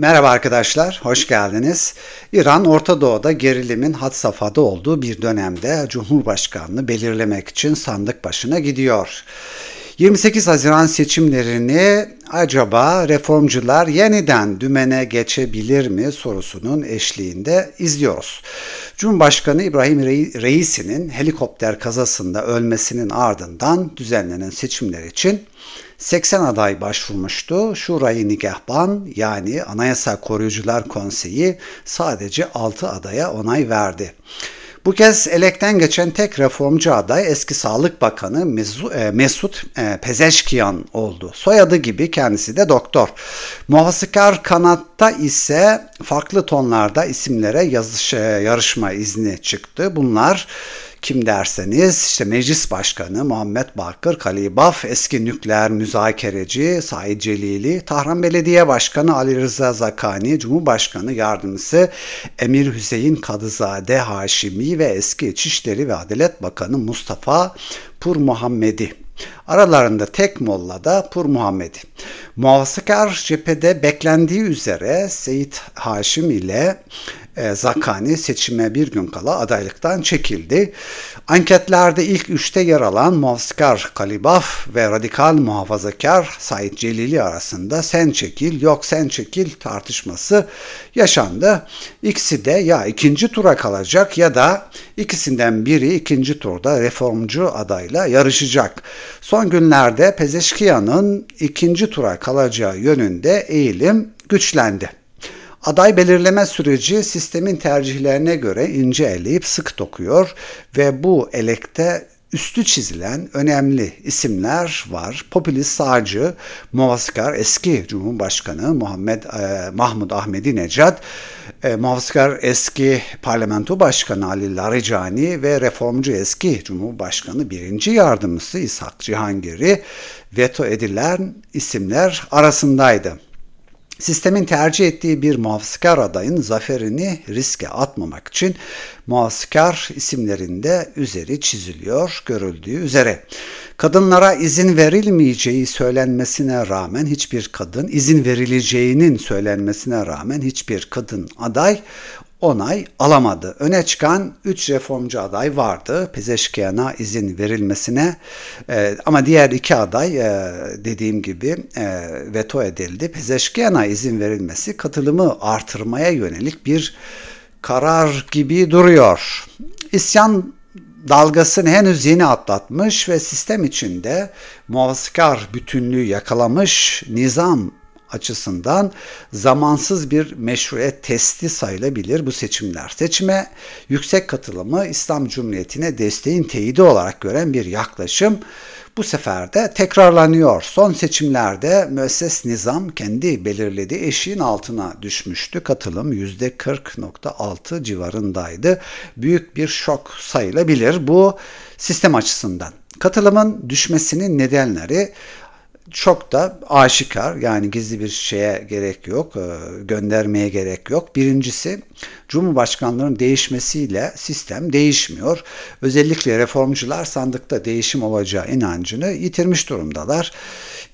Merhaba arkadaşlar, hoş geldiniz. İran, Orta Doğu'da gerilimin had safhada olduğu bir dönemde Cumhurbaşkanını belirlemek için sandık başına gidiyor. 28 Haziran seçimlerini acaba reformcular yeniden dümene geçebilir mi sorusunun eşliğinde izliyoruz. Cumhurbaşkanı İbrahim Reis'in helikopter kazasında ölmesinin ardından düzenlenen seçimler için 80 aday başvurmuştu. Şurayı Nigahban yani Anayasa Koruyucular Konseyi sadece 6 adaya onay verdi. Bu kez elekten geçen tek reformcu aday eski Sağlık Bakanı e, Mesut e, Pezeşkiyan oldu. Soyadı gibi kendisi de doktor. Muhafazakar kanatta ise farklı tonlarda isimlere yazış, e, yarışma izni çıktı. Bunlar kim derseniz işte meclis başkanı Muhammed Bakır Kalibaf, eski nükleer müzakereci Said Celili, Tahran Belediye Başkanı Ali Rıza Zakani, Cumhurbaşkanı Yardımcısı Emir Hüseyin Kadızade Haşimi ve eski İçişleri ve Adalet Bakanı Mustafa Pur Muhammedi. Aralarında tek molla da Pur Muhammedi. Muhafazakar cephede beklendiği üzere Seyit Haşim ile e, Zakani seçime bir gün kala adaylıktan çekildi. Anketlerde ilk üçte yer alan muhafazakar Kalibaf ve radikal muhafazakar Said Celili arasında sen çekil yok sen çekil tartışması yaşandı. İkisi de ya ikinci tura kalacak ya da ikisinden biri ikinci turda reformcu adayla yarışacak. Son günlerde Pezeşkiya'nın ikinci tura kalacağı yönünde eğilim güçlendi. Aday belirleme süreci sistemin tercihlerine göre ince eleyip sık dokuyor ve bu elekte üstü çizilen önemli isimler var. Popülist sağcı muhafazakar eski Cumhurbaşkanı Muhammed e, Mahmud Ahmedi Necat, e, muhafazakar eski parlamento başkanı Ali Larijani ve reformcu eski Cumhurbaşkanı birinci yardımcısı İshak Cihangir'i veto edilen isimler arasındaydı. Sistemin tercih ettiği bir muhafazakar adayın zaferini riske atmamak için muhafazakar isimlerinde üzeri çiziliyor görüldüğü üzere. Kadınlara izin verilmeyeceği söylenmesine rağmen hiçbir kadın, izin verileceğinin söylenmesine rağmen hiçbir kadın aday onay alamadı. Öne çıkan 3 reformcu aday vardı Pezeşkiyan'a izin verilmesine e, ama diğer iki aday e, dediğim gibi e, veto edildi. Pezeşkiyan'a izin verilmesi katılımı artırmaya yönelik bir karar gibi duruyor. İsyan dalgasını henüz yeni atlatmış ve sistem içinde muhafazakar bütünlüğü yakalamış nizam açısından zamansız bir meşruiyet testi sayılabilir bu seçimler. Seçime yüksek katılımı İslam Cumhuriyeti'ne desteğin teyidi olarak gören bir yaklaşım bu sefer de tekrarlanıyor. Son seçimlerde müesses nizam kendi belirlediği eşiğin altına düşmüştü. Katılım %40.6 civarındaydı. Büyük bir şok sayılabilir bu sistem açısından. Katılımın düşmesinin nedenleri çok da aşikar yani gizli bir şeye gerek yok, e, göndermeye gerek yok. Birincisi Cumhurbaşkanlarının değişmesiyle sistem değişmiyor. Özellikle reformcular sandıkta değişim olacağı inancını yitirmiş durumdalar.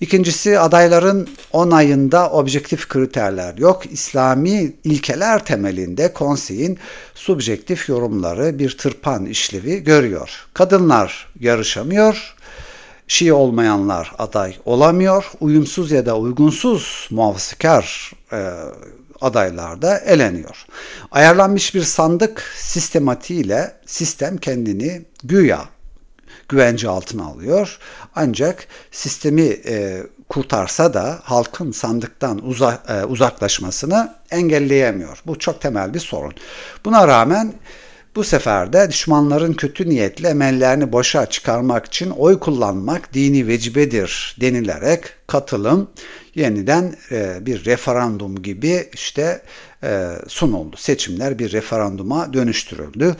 İkincisi adayların onayında objektif kriterler yok. İslami ilkeler temelinde konseyin subjektif yorumları bir tırpan işlevi görüyor. Kadınlar yarışamıyor. Şii olmayanlar aday olamıyor. Uyumsuz ya da uygunsuz muhafazakar e, adaylar da eleniyor. Ayarlanmış bir sandık sistematiğiyle sistem kendini güya güvence altına alıyor. Ancak sistemi e, kurtarsa da halkın sandıktan uza, e, uzaklaşmasını engelleyemiyor. Bu çok temel bir sorun. Buna rağmen bu sefer de düşmanların kötü niyetle emellerini boşa çıkarmak için oy kullanmak dini vecibedir denilerek katılım yeniden e, bir referandum gibi işte e, sunuldu. Seçimler bir referanduma dönüştürüldü.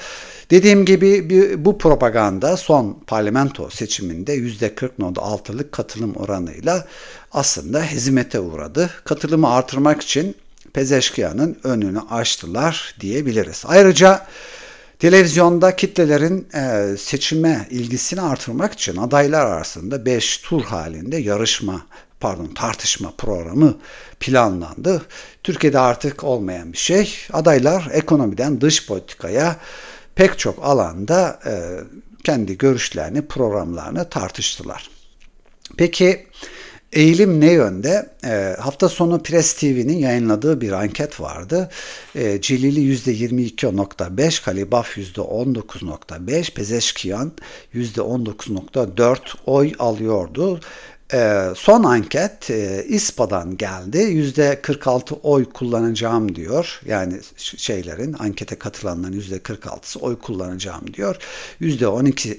Dediğim gibi bu propaganda son parlamento seçiminde %40.6'lık katılım oranıyla aslında hezimete uğradı. Katılımı artırmak için Pezeşkiya'nın önünü açtılar diyebiliriz. Ayrıca Televizyonda kitlelerin e, seçime ilgisini artırmak için adaylar arasında 5 tur halinde yarışma pardon tartışma programı planlandı. Türkiye'de artık olmayan bir şey. Adaylar ekonomiden dış politikaya pek çok alanda e, kendi görüşlerini, programlarını tartıştılar. Peki Eğilim ne yönde? E, hafta sonu Press TV'nin yayınladığı bir anket vardı. E, Cilili %22.5, Kalibaf %19.5, Pezeşkiyan %19.4 oy alıyordu. Ee, son anket e, İSPA'dan geldi. %46 oy kullanacağım diyor. Yani şeylerin ankete katılanların %46'sı oy kullanacağım diyor. %12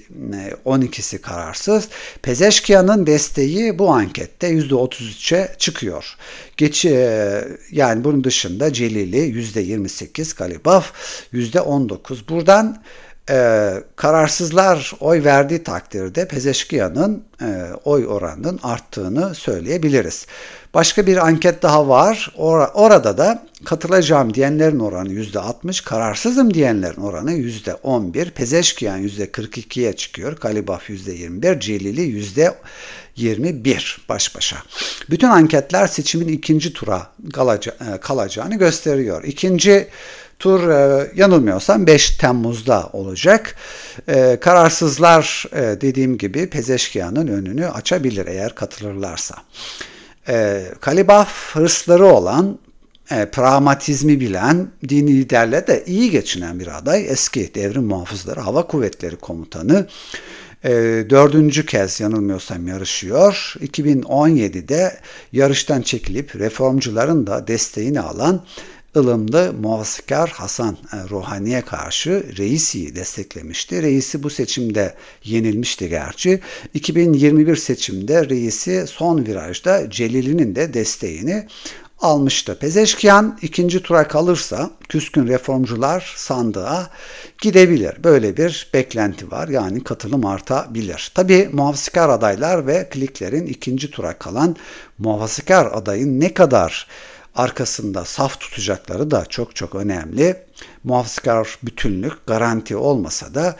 12'si kararsız. Pezeşkiyan'ın desteği bu ankette %33'e çıkıyor. Geç e, yani bunun dışında Celili %28, Galibaf %19. Buradan e, kararsızlar oy verdiği takdirde Pezeşkiyan'ın e, oy oranının arttığını söyleyebiliriz. Başka bir anket daha var. Or- orada da katılacağım diyenlerin oranı %60, kararsızım diyenlerin oranı %11, Pezeşkiyan %42'ye çıkıyor, Kalibaf %21, Celili %21 baş başa. Bütün anketler seçimin ikinci tura kalaca- e, kalacağını gösteriyor. İkinci Tur e, yanılmıyorsam 5 Temmuz'da olacak. E, kararsızlar e, dediğim gibi Pezeşkiyan'ın önünü açabilir eğer katılırlarsa. E, Kalibaf hırsları olan e, pragmatizmi bilen, dini liderle de iyi geçinen bir aday. Eski devrim muhafızları, hava kuvvetleri komutanı. E, dördüncü kez yanılmıyorsam yarışıyor. 2017'de yarıştan çekilip reformcuların da desteğini alan ılımlı muhafazakar Hasan e, Ruhani'ye karşı reisi desteklemişti. Reisi bu seçimde yenilmişti gerçi. 2021 seçimde reisi son virajda Celil'inin de desteğini almıştı. Pezeşkiyan ikinci tura kalırsa küskün reformcular sandığa gidebilir. Böyle bir beklenti var. Yani katılım artabilir. Tabi muhafazakar adaylar ve kliklerin ikinci tura kalan muhafazakar adayın ne kadar arkasında saf tutacakları da çok çok önemli. Muhafazakar bütünlük garanti olmasa da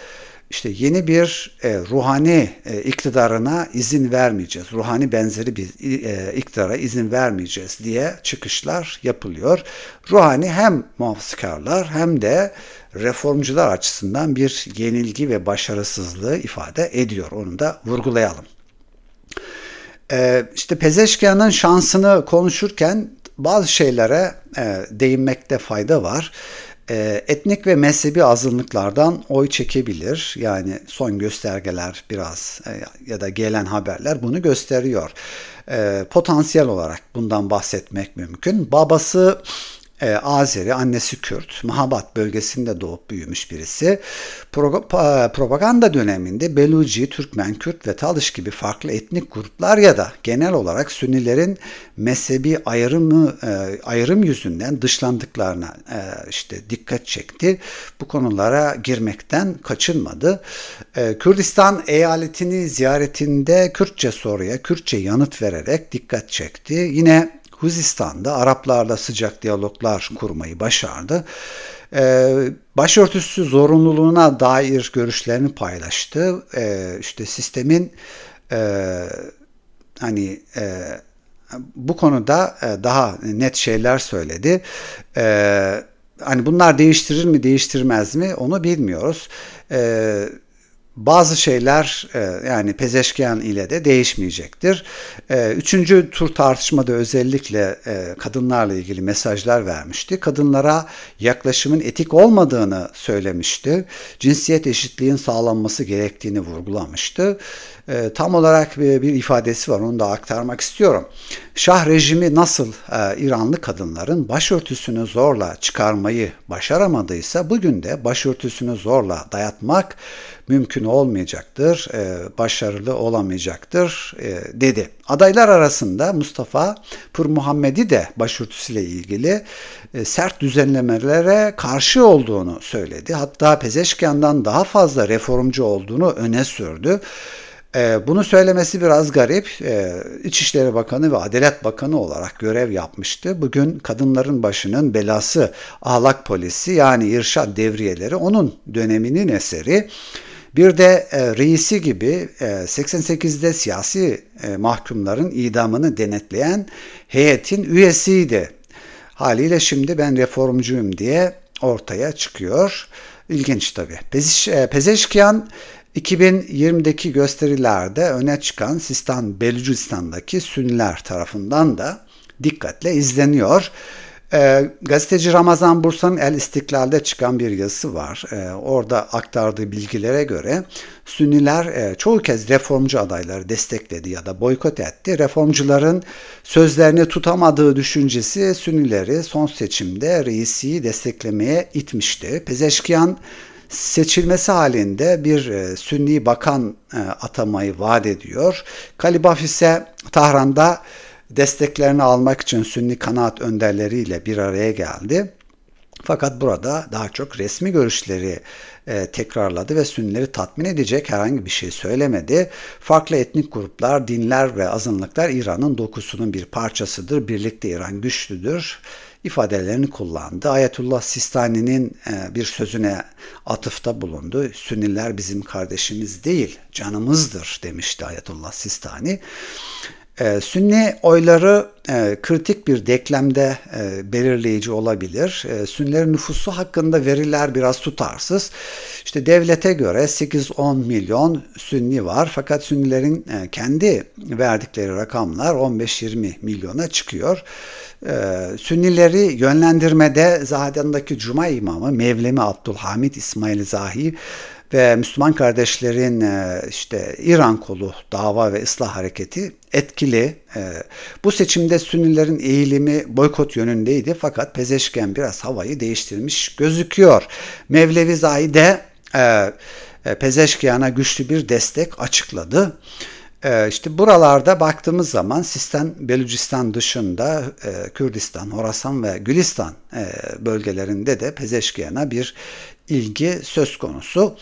işte yeni bir e, ruhani e, iktidarına izin vermeyeceğiz. Ruhani benzeri bir e, iktidara izin vermeyeceğiz diye çıkışlar yapılıyor. Ruhani hem muhafazakarlar hem de reformcular açısından bir yenilgi ve başarısızlığı ifade ediyor. Onu da vurgulayalım. E, işte Pezeşkiyan'ın şansını konuşurken bazı şeylere e, değinmekte fayda var. E, etnik ve mezhebi azınlıklardan oy çekebilir. Yani son göstergeler biraz e, ya da gelen haberler bunu gösteriyor. E, potansiyel olarak bundan bahsetmek mümkün. Babası e, Azeri, annesi Kürt, Mahabat bölgesinde doğup büyümüş birisi. Pro, propaganda döneminde Beluci, Türkmen, Kürt ve Talış gibi farklı etnik gruplar ya da genel olarak Sünnilerin mezhebi ayrımı e, ayrım yüzünden dışlandıklarına e, işte dikkat çekti. Bu konulara girmekten kaçınmadı. E, Kürdistan eyaletini ziyaretinde Kürtçe soruya, Kürtçe yanıt vererek dikkat çekti. Yine Huzistan'da Araplarla sıcak diyaloglar kurmayı başardı. Ee, başörtüsü zorunluluğuna dair görüşlerini paylaştı. Ee, işte sistemin e, hani e, bu konuda e, daha net şeyler söyledi. Ee, hani bunlar değiştirir mi değiştirmez mi onu bilmiyoruz. Ee, bazı şeyler e, yani pezeşken ile de değişmeyecektir. E, üçüncü tur tartışmada özellikle e, kadınlarla ilgili mesajlar vermişti. Kadınlara yaklaşımın etik olmadığını söylemişti. Cinsiyet eşitliğin sağlanması gerektiğini vurgulamıştı. Tam olarak bir ifadesi var onu da aktarmak istiyorum. Şah rejimi nasıl İranlı kadınların başörtüsünü zorla çıkarmayı başaramadıysa bugün de başörtüsünü zorla dayatmak mümkün olmayacaktır, e, başarılı olamayacaktır e, dedi. Adaylar arasında Mustafa Pur Muhammed'i de başörtüsüyle ilgili e, sert düzenlemelere karşı olduğunu söyledi. Hatta Pezeşkan'dan daha fazla reformcu olduğunu öne sürdü. Bunu söylemesi biraz garip. İçişleri Bakanı ve Adalet Bakanı olarak görev yapmıştı. Bugün kadınların başının belası ahlak polisi yani Irşat devriyeleri onun döneminin eseri. Bir de e, reisi gibi e, 88'de siyasi e, mahkumların idamını denetleyen heyetin üyesiydi. Haliyle şimdi ben reformcuyum diye ortaya çıkıyor. İlginç tabii. Peziş, e, Pezeşkiyan 2020'deki gösterilerde öne çıkan Sistan Belucistan'daki Sünniler tarafından da dikkatle izleniyor. E, gazeteci Ramazan Bursa'nın El İstiklal'de çıkan bir yazısı var. E, orada aktardığı bilgilere göre Sünniler e, çoğu kez reformcu adayları destekledi ya da boykot etti. Reformcuların sözlerini tutamadığı düşüncesi Sünnileri son seçimde reisi desteklemeye itmişti. Pezeşkiyan seçilmesi halinde bir e, Sünni bakan e, atamayı vaat ediyor. Kalibaf ise Tahran'da desteklerini almak için Sünni kanaat önderleriyle bir araya geldi. Fakat burada daha çok resmi görüşleri e, tekrarladı ve Sünnileri tatmin edecek herhangi bir şey söylemedi. Farklı etnik gruplar, dinler ve azınlıklar İran'ın dokusunun bir parçasıdır. Birlikte İran güçlüdür ifadelerini kullandı. Ayetullah Sistani'nin e, bir sözüne atıfta bulundu. Sünniler bizim kardeşimiz değil, canımızdır demişti Ayetullah Sistani. E, Sünni oyları e, kritik bir deklemde e, belirleyici olabilir. E, Sünnilerin nüfusu hakkında veriler biraz tutarsız. İşte devlete göre 8-10 milyon Sünni var fakat Sünnilerin e, kendi verdikleri rakamlar 15-20 milyona çıkıyor. E, Sünnileri yönlendirmede Zahadan'daki Cuma imamı Mevlemi Abdülhamid İsmail Zahi ve Müslüman kardeşlerin e, işte İran kolu dava ve ıslah hareketi etkili. E, bu seçimde Sünnilerin eğilimi boykot yönündeydi fakat Pezeşken biraz havayı değiştirmiş gözüküyor. Mevlevi Zahide e, Pezeşkiyan'a güçlü bir destek açıkladı. Ee, işte buralarda baktığımız zaman sistem Belucistan dışında e, Kürdistan, Horasan ve Gülistan e, bölgelerinde de Pezeşkiyan'a bir ilgi söz konusu.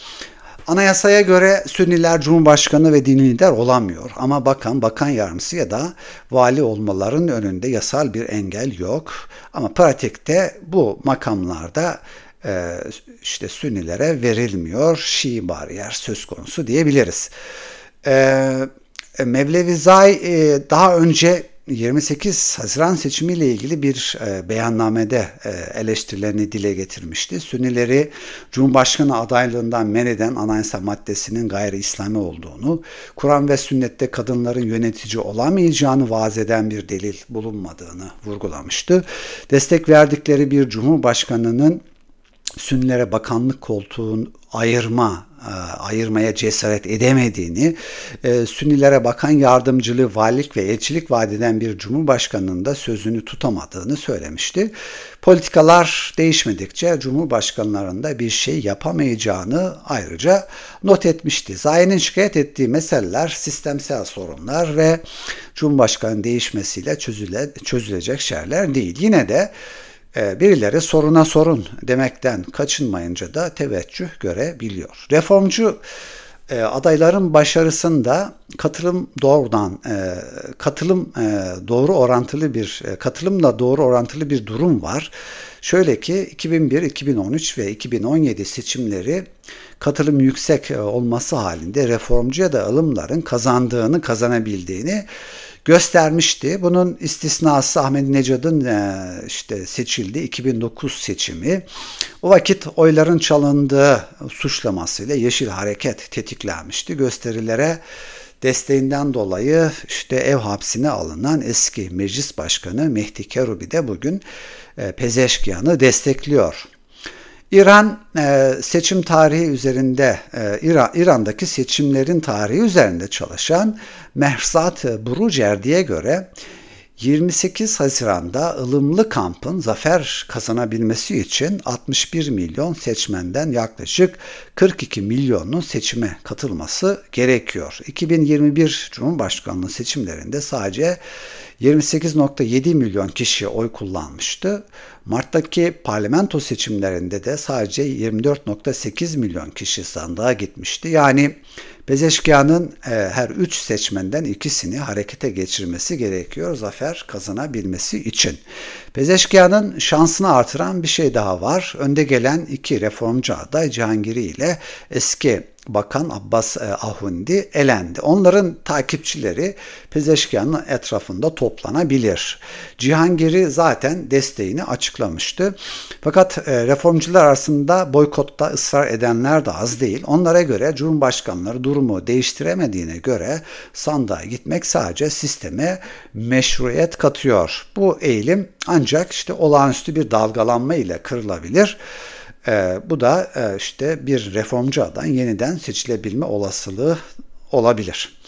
Anayasaya göre Sünniler Cumhurbaşkanı ve din lider olamıyor ama bakan, bakan yardımcısı ya da vali olmaların önünde yasal bir engel yok. Ama pratikte bu makamlarda e, işte Sünnilere verilmiyor, Şii bariyer söz konusu diyebiliriz. Ee, e, Mevlevi Zay e, daha önce 28 Haziran seçimiyle ilgili bir e, beyannamede eleştirilerini dile getirmişti. Sünnileri Cumhurbaşkanı adaylığından men eden anayasa maddesinin gayri İslami olduğunu, Kur'an ve sünnette kadınların yönetici olamayacağını vaaz eden bir delil bulunmadığını vurgulamıştı. Destek verdikleri bir Cumhurbaşkanı'nın Sünnilere bakanlık koltuğun ayırma e, ayırmaya cesaret edemediğini, e, Sünnilere bakan yardımcılığı valilik ve elçilik vadeden bir cumhurbaşkanının da sözünü tutamadığını söylemişti. Politikalar değişmedikçe cumhurbaşkanlarının da bir şey yapamayacağını ayrıca not etmişti. Zayi'nin şikayet ettiği meseleler sistemsel sorunlar ve cumhurbaşkanı değişmesiyle çözüle, çözülecek şeyler değil. Yine de ee, birileri soruna sorun demekten kaçınmayınca da teveccüh görebiliyor. Reformcu e, adayların başarısında katılım doğrudan e, katılım e, doğru orantılı bir katılımla doğru orantılı bir durum var. Şöyle ki 2001, 2013 ve 2017 seçimleri katılım yüksek olması halinde reformcuya da alımların kazandığını, kazanabildiğini göstermişti. Bunun istisnası Ahmet Necad'ın e, işte seçildiği 2009 seçimi. O vakit oyların çalındığı suçlamasıyla Yeşil Hareket tetiklenmişti. Gösterilere desteğinden dolayı işte ev hapsine alınan eski meclis başkanı Mehdi Kerubi de bugün e, Pezeşkiyan'ı destekliyor. İran e, seçim tarihi üzerinde, e, İran'daki seçimlerin tarihi üzerinde çalışan Mehsat Brucer'diye göre 28 Haziran'da ılımlı kampın zafer kazanabilmesi için 61 milyon seçmenden yaklaşık 42 milyonun seçime katılması gerekiyor. 2021 Cumhurbaşkanlığı seçimlerinde sadece 28.7 milyon kişi oy kullanmıştı. Mart'taki parlamento seçimlerinde de sadece 24.8 milyon kişi sandığa gitmişti. Yani Pezeşkan'ın e, her 3 seçmenden ikisini harekete geçirmesi gerekiyor zafer kazanabilmesi için. Pezeşkiyan'ın şansını artıran bir şey daha var. Önde gelen iki reformcu aday Cihangiri ile eski Bakan Abbas e, Ahundi elendi. Onların takipçileri Pezeşkiyan'ın etrafında toplanabilir. Cihangir'i zaten desteğini açıklamıştı. Fakat e, reformcular arasında boykotta ısrar edenler de az değil. Onlara göre Cumhurbaşkanları durumu değiştiremediğine göre sandığa gitmek sadece sisteme meşruiyet katıyor. Bu eğilim ancak işte olağanüstü bir dalgalanma ile kırılabilir. E, bu da e, işte bir reformcu adan yeniden seçilebilme olasılığı olabilir.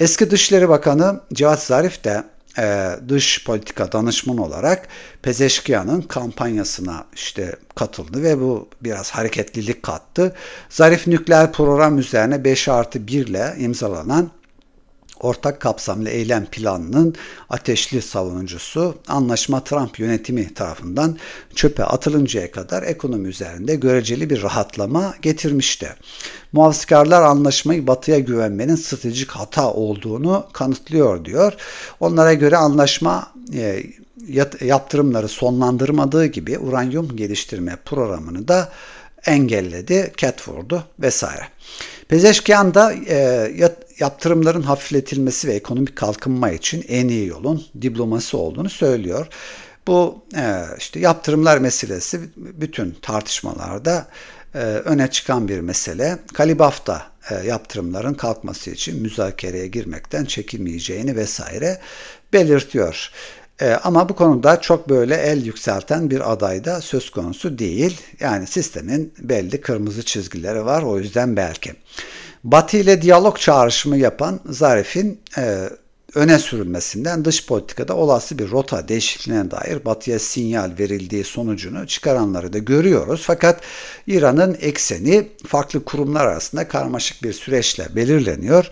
Eski Dışişleri Bakanı Cevat Zarif de e, dış politika Danışmanı olarak Pezeşkiyan'ın kampanyasına işte katıldı ve bu biraz hareketlilik kattı. Zarif nükleer program üzerine 5 artı 1 ile imzalanan ortak kapsamlı eylem planının ateşli savunucusu anlaşma Trump yönetimi tarafından çöpe atılıncaya kadar ekonomi üzerinde göreceli bir rahatlama getirmişti. Muhafızkarlar anlaşmayı batıya güvenmenin stratejik hata olduğunu kanıtlıyor diyor. Onlara göre anlaşma e, yaptırımları sonlandırmadığı gibi uranyum geliştirme programını da engelledi, ket vurdu vesaire. Pezeşkiyan da e, yaptırımların hafifletilmesi ve ekonomik kalkınma için en iyi yolun diplomasi olduğunu söylüyor. Bu e, işte yaptırımlar meselesi bütün tartışmalarda e, öne çıkan bir mesele. Kalibaf da e, yaptırımların kalkması için müzakereye girmekten çekinmeyeceğini vesaire belirtiyor. Ama bu konuda çok böyle el yükselten bir aday da söz konusu değil. Yani sistemin belli kırmızı çizgileri var o yüzden belki. Batı ile diyalog çağrışımı yapan Zarif'in e, öne sürülmesinden dış politikada olası bir rota değişikliğine dair Batı'ya sinyal verildiği sonucunu çıkaranları da görüyoruz. Fakat İran'ın ekseni farklı kurumlar arasında karmaşık bir süreçle belirleniyor.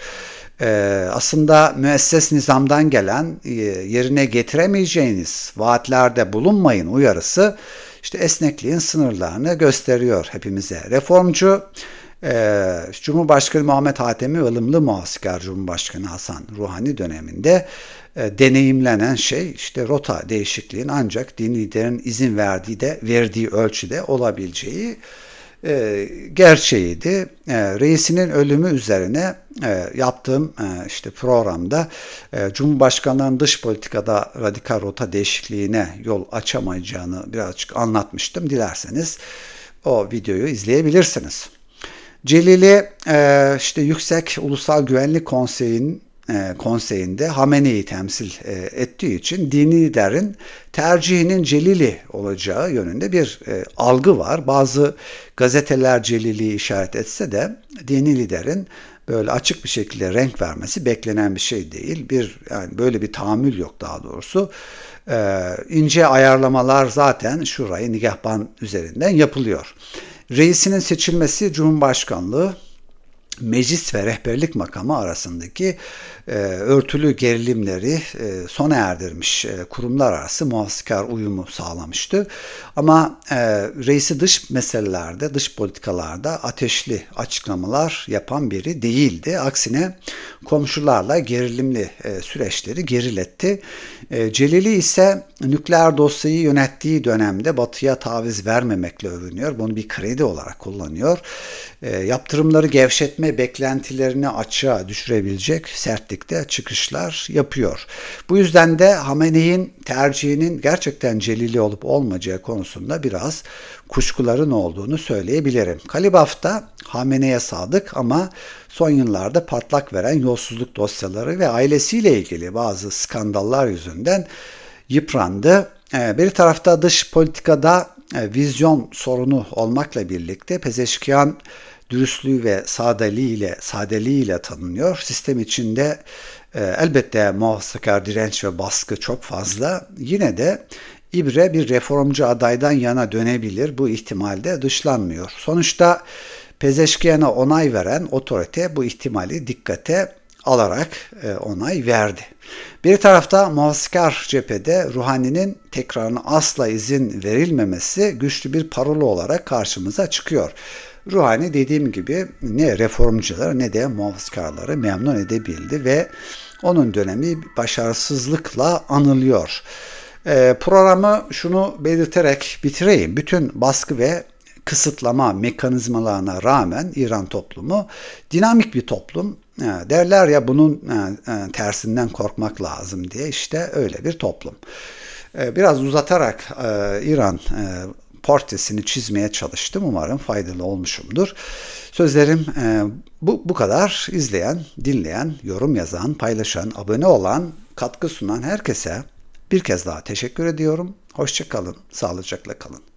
E, aslında müesses nizamdan gelen e, yerine getiremeyeceğiniz vaatlerde bulunmayın uyarısı işte esnekliğin sınırlarını gösteriyor hepimize. Reformcu ee, Cumhurbaşkanı Muhammed Hatemi ılımlı muhaskar Cumhurbaşkanı Hasan Ruhani döneminde e, deneyimlenen şey işte rota değişikliğin ancak din liderin izin verdiği de verdiği ölçüde olabileceği e, gerçeğiydi. E, reisinin ölümü üzerine e, yaptığım işte programda Cumhurbaşkanı'nın dış politikada radikal rota değişikliğine yol açamayacağını birazcık anlatmıştım. Dilerseniz o videoyu izleyebilirsiniz. Celil'i e, işte Yüksek Ulusal Güvenlik Konseyi'nin e, konseyinde Hamene'yi temsil e, ettiği için dini liderin tercihinin Celili olacağı yönünde bir e, algı var. Bazı gazeteler Celili'yi işaret etse de dini liderin böyle açık bir şekilde renk vermesi beklenen bir şey değil. Bir yani böyle bir tahammül yok daha doğrusu. Ee, ince ayarlamalar zaten şurayı nigahban üzerinden yapılıyor. Reisinin seçilmesi Cumhurbaşkanlığı, meclis ve rehberlik makamı arasındaki e, örtülü gerilimleri e, sona erdirmiş e, kurumlar arası muhafazakar uyumu sağlamıştı. Ama e, reisi dış meselelerde, dış politikalarda ateşli açıklamalar yapan biri değildi. Aksine komşularla gerilimli e, süreçleri geriletti. E, Celili ise nükleer dosyayı yönettiği dönemde Batı'ya taviz vermemekle övünüyor. Bunu bir kredi olarak kullanıyor. E, yaptırımları gevşetme beklentilerini açığa düşürebilecek sertlikte çıkışlar yapıyor. Bu yüzden de Hamene'nin tercihinin gerçekten Celili olup olmayacağı konusunda biraz kuşkuların olduğunu söyleyebilirim. Kalibaf'ta Hamene'ye sadık ama son yıllarda patlak veren yolsuzluk dosyaları ve ailesiyle ilgili bazı skandallar yüzünden yıprandı. Ee, bir tarafta dış politikada e, vizyon sorunu olmakla birlikte pezeşkiyan dürüstlüğü ve sadeliğiyle sadeliğiyle tanınıyor. Sistem içinde e, elbette muhafazakar direnç ve baskı çok fazla. Yine de İbre bir reformcu adaydan yana dönebilir. Bu ihtimalde dışlanmıyor. Sonuçta Pezeşkiyana onay veren otorite bu ihtimali dikkate alarak e, onay verdi. Bir tarafta muhafazakar cephede Ruhani'nin tekrarına asla izin verilmemesi güçlü bir parola olarak karşımıza çıkıyor. Ruhani dediğim gibi ne reformcuları ne de muhafazakarları memnun edebildi ve onun dönemi başarısızlıkla anılıyor. E, programı şunu belirterek bitireyim. Bütün baskı ve kısıtlama mekanizmalarına rağmen İran toplumu dinamik bir toplum. Ee, derler ya bunun e, e, tersinden korkmak lazım diye işte öyle bir toplum. Ee, biraz uzatarak e, İran portresini çizmeye çalıştım. Umarım faydalı olmuşumdur. Sözlerim bu, bu kadar. İzleyen, dinleyen, yorum yazan, paylaşan, abone olan, katkı sunan herkese bir kez daha teşekkür ediyorum. Hoşçakalın, sağlıcakla kalın.